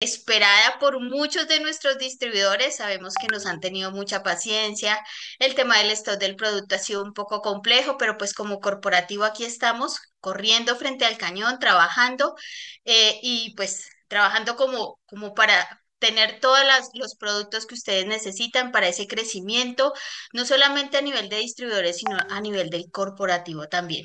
esperada por muchos de nuestros distribuidores. Sabemos que nos han tenido mucha paciencia. El tema del stock del producto ha sido un poco complejo, pero pues como corporativo aquí estamos corriendo frente al cañón, trabajando eh, y pues trabajando como, como para tener todos los productos que ustedes necesitan para ese crecimiento, no solamente a nivel de distribuidores, sino a nivel del corporativo también.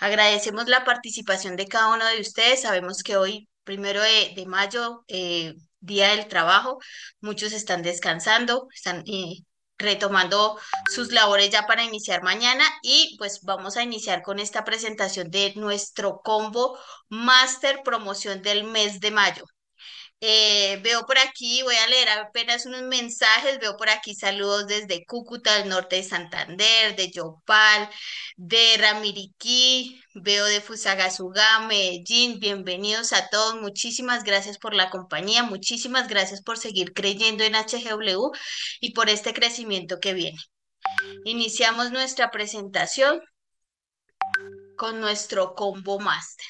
Agradecemos la participación de cada uno de ustedes. Sabemos que hoy primero de, mayo, eh, Día del Trabajo, muchos están descansando, están eh, retomando sus labores ya para iniciar mañana y pues vamos a iniciar con esta presentación de nuestro combo Master Promoción del mes de mayo. Eh, veo por aquí, voy a leer apenas unos mensajes, veo por aquí saludos desde Cúcuta, del norte de Santander, de Yopal, de Ramiriquí, veo de Fusagasugá, Medellín, bienvenidos a todos, muchísimas gracias por la compañía, muchísimas gracias por seguir creyendo en HGW y por este crecimiento que viene. Iniciamos nuestra presentación con nuestro combo master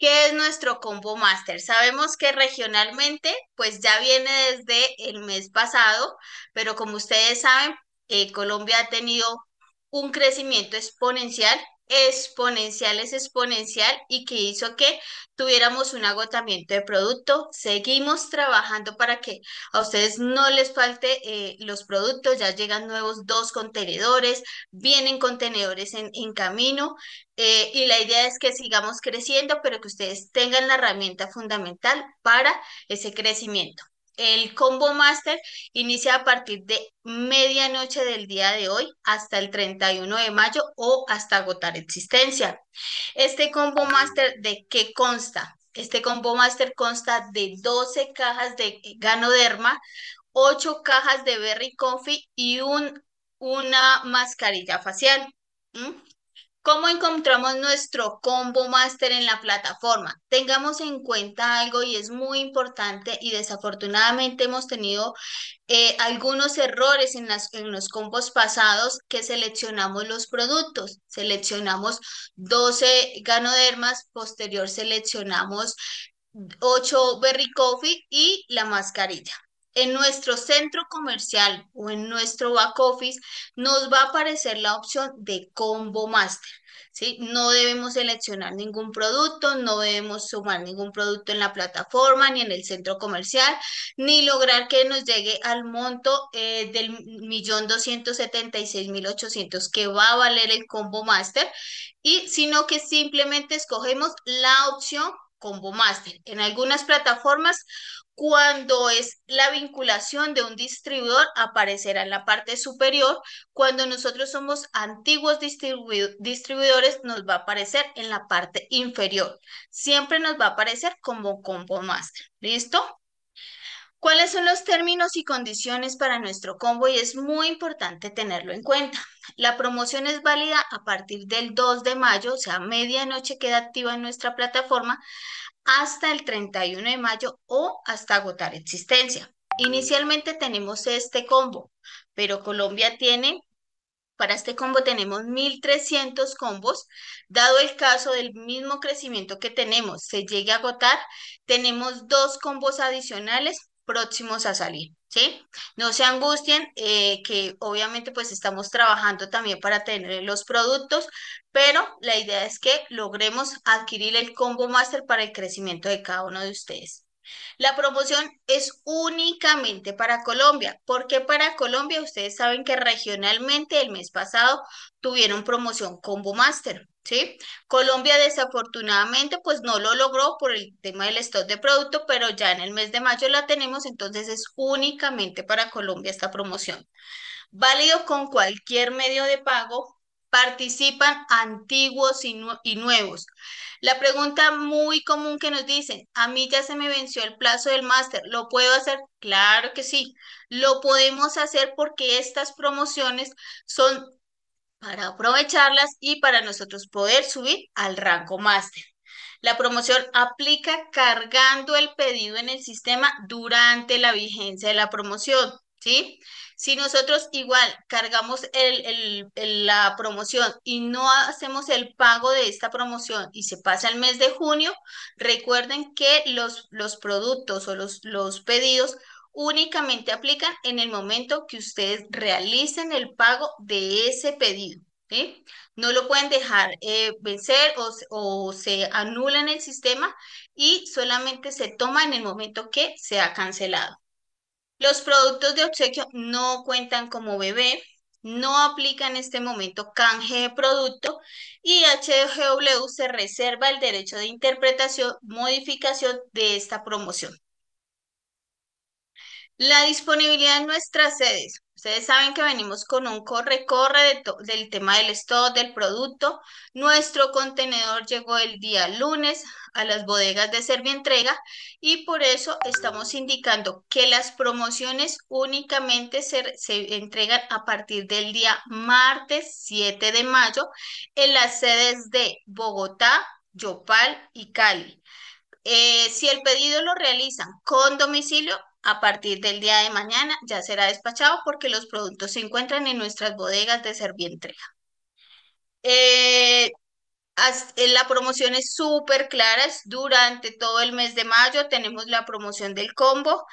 ¿Qué es nuestro combo master? Sabemos que regionalmente, pues ya viene desde el mes pasado, pero como ustedes saben, eh, Colombia ha tenido un crecimiento exponencial exponencial es exponencial y que hizo que tuviéramos un agotamiento de producto. Seguimos trabajando para que a ustedes no les falte eh, los productos, ya llegan nuevos dos contenedores, vienen contenedores en, camino eh, y la idea es que sigamos creciendo, pero que ustedes tengan la herramienta fundamental para ese crecimiento. El Combo Master inicia a partir de medianoche del día de hoy hasta el 31 de mayo o hasta agotar existencia. Este Combo Master de qué consta? Este Combo Master consta de 12 cajas de Ganoderma, 8 cajas de Berry Coffee y un, una mascarilla facial. ¿Cómo encontramos nuestro combo master en la plataforma? Tengamos en cuenta algo y es muy importante y desafortunadamente hemos tenido eh, algunos errores en, en los combos pasados que seleccionamos los productos. Seleccionamos 12 ganodermas, posterior seleccionamos 8 berry coffee y la mascarilla. En nuestro centro comercial o en nuestro back office nos va a aparecer la opción de combo master. ¿sí? No debemos seleccionar ningún producto, no debemos sumar ningún producto en la plataforma ni en el centro comercial, ni lograr que nos llegue al monto eh, del millón doscientos setenta y seis mil ochocientos que va a valer el combo master, y sino que simplemente escogemos la opción Combo Master. En algunas plataformas, cuando es la vinculación de un distribuidor, aparecerá en la parte superior. Cuando nosotros somos antiguos distribuidores, nos va a aparecer en la parte inferior. Siempre nos va a aparecer como Combo Master. ¿Listo? ¿Cuáles son los términos y condiciones para nuestro combo? Y es muy importante tenerlo en cuenta. La promoción es válida a partir del 2 de mayo, o sea, medianoche queda activa en nuestra plataforma hasta el 31 de mayo o hasta agotar existencia. Inicialmente tenemos este combo, pero Colombia tiene, para este combo tenemos 1.300 combos. Dado el caso del mismo crecimiento que tenemos, se llegue a agotar, tenemos dos combos adicionales próximos a salir, ¿sí? No se angustien, eh, que obviamente pues estamos trabajando también para tener los productos, pero la idea es que logremos adquirir el combo master para el crecimiento de cada uno de ustedes. La promoción es únicamente para Colombia, porque para Colombia ustedes saben que regionalmente el mes pasado tuvieron promoción Combo Master, ¿sí? Colombia desafortunadamente pues no lo logró por el tema del stock de producto, pero ya en el mes de mayo la tenemos, entonces es únicamente para Colombia esta promoción. Válido con cualquier medio de pago participan antiguos y, y, nuevos. La pregunta muy común que nos dicen, a mí ya se me venció el plazo del máster, ¿lo puedo hacer? Claro que sí, lo podemos hacer porque estas promociones son para aprovecharlas y para nosotros poder subir al rango máster. La promoción aplica cargando el pedido en el sistema durante la vigencia de la promoción, ¿sí? Si nosotros igual cargamos el, la promoción y no hacemos el pago de esta promoción y se pasa el mes de junio, recuerden que los, los productos o los, los pedidos únicamente aplican en el momento que ustedes realicen el pago de ese pedido. No lo pueden dejar eh, vencer o, o, se anula en el sistema y solamente se toma en el momento que se ha cancelado. Los productos de obsequio no cuentan como bebé, no aplica en este momento canje de producto y HGW se reserva el derecho de interpretación, modificación de esta promoción. La disponibilidad en nuestras sedes. Ustedes saben que venimos con un corre-corre del tema del stock, del producto. Nuestro contenedor llegó el día lunes a las bodegas de Servientrega y por eso estamos indicando que las promociones únicamente se, entregan a partir del día martes 7 de mayo en las sedes de Bogotá, Yopal y Cali. Eh, si el pedido lo realizan con domicilio, a partir del día de mañana ya será despachado porque los productos se encuentran en nuestras bodegas de Servientrega. Eh, eh, la promoción es súper clara, durante todo el mes de mayo tenemos la promoción del combo.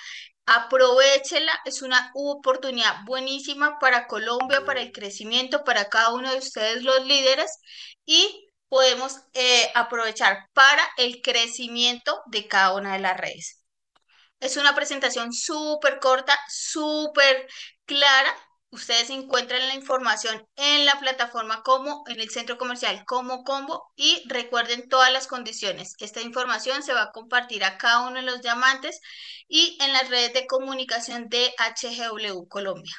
Aprovechela, es una oportunidad buenísima para Colombia, para el crecimiento, para cada uno de ustedes los líderes y podemos eh, aprovechar para el crecimiento de cada una de las redes. Es una presentación súper corta, súper clara. Ustedes encuentran la información en la plataforma como en el centro comercial como combo y recuerden todas las condiciones. Esta información se va a compartir a cada uno de los diamantes y en las redes de comunicación de HGW Colombia.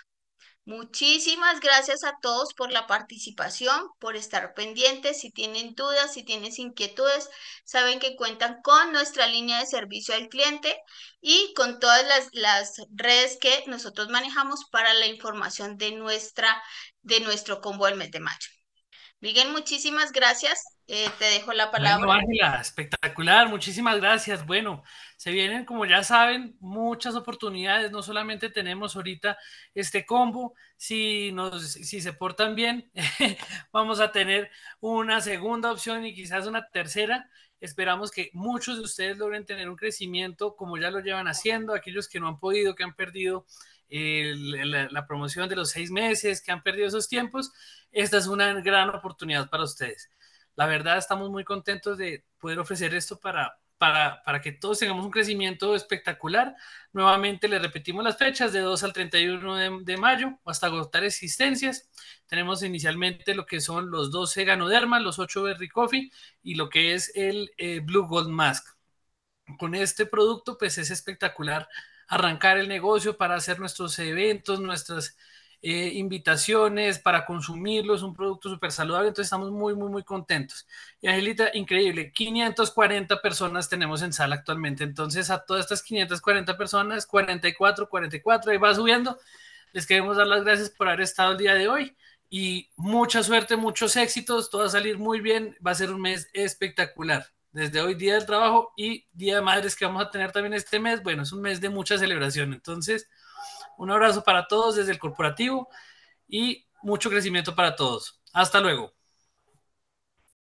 Muchísimas gracias a todos por la participación, por estar pendientes. Si tienen dudas, si tienen inquietudes, saben que cuentan con nuestra línea de servicio al cliente y con todas las, las redes que nosotros manejamos para la información de, nuestra, de nuestro combo del mes de mayo. Miguel, muchísimas gracias. Eh, te dejo la palabra. Bueno, Ángela, espectacular, muchísimas gracias. Bueno, se vienen, como ya saben, muchas oportunidades. No solamente tenemos ahorita este combo, si, nos, si se portan bien, vamos a tener una segunda opción y quizás una tercera. Esperamos que muchos de ustedes logren tener un crecimiento como ya lo llevan haciendo, aquellos que no han podido, que han perdido la, promoción de los seis meses, que han perdido esos tiempos, esta es una gran oportunidad para ustedes. La verdad, estamos muy contentos de poder ofrecer esto para, para, para, que todos tengamos un crecimiento espectacular. Nuevamente le repetimos las fechas de 2 al 31 de, mayo hasta agotar existencias. Tenemos inicialmente lo que son los 12 Ganoderma, los 8 Berry Coffee y lo que es el eh, Blue Gold Mask. Con este producto pues es espectacular arrancar el negocio, para hacer nuestros eventos, nuestras eh, invitaciones, para consumirlos, un producto súper saludable. Entonces estamos muy, muy, muy contentos. Y Angelita, increíble, 540 personas tenemos en sala actualmente. Entonces a todas estas 540 personas, 44, 44, ahí va subiendo. Les queremos dar las gracias por haber estado el día de hoy y mucha suerte, muchos éxitos, todo va a salir muy bien, va a ser un mes espectacular desde hoy Día del Trabajo y Día de Madres que vamos a tener también este mes. Bueno, es un mes de mucha celebración. Entonces, un abrazo para todos desde el corporativo y mucho crecimiento para todos. Hasta luego.